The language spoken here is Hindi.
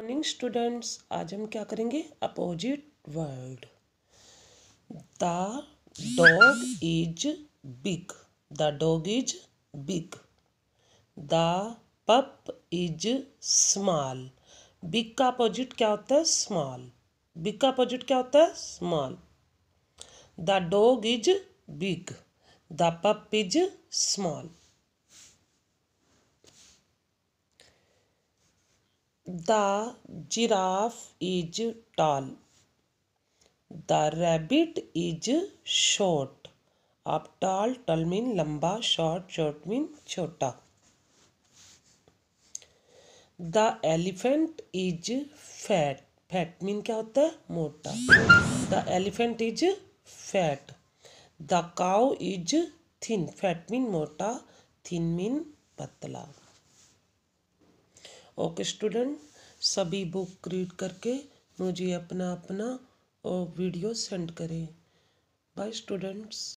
मॉर्निंग स्टूडेंट्स आज हम क्या करेंगे opposite word the dog is big the dog is big the pup is small big का अपोजिट क्या होता है स्मॉल बिग का अपोजिट क्या होता है small the dog is big the pup is small the giraffe is tall the rabbit is short आप टॉल टॉल मीन लंबा शॉर्ट शॉर्ट मीन छोटा the elephant is fat fat mean क्या होता है मोटा the elephant is fat the cow is thin fat mean मोटा थिन मीन पतला ओके स्टूडेंट सभी बुक रीड करके मुझे अपना अपना वीडियो सेंड करें बाय स्टूडेंट्स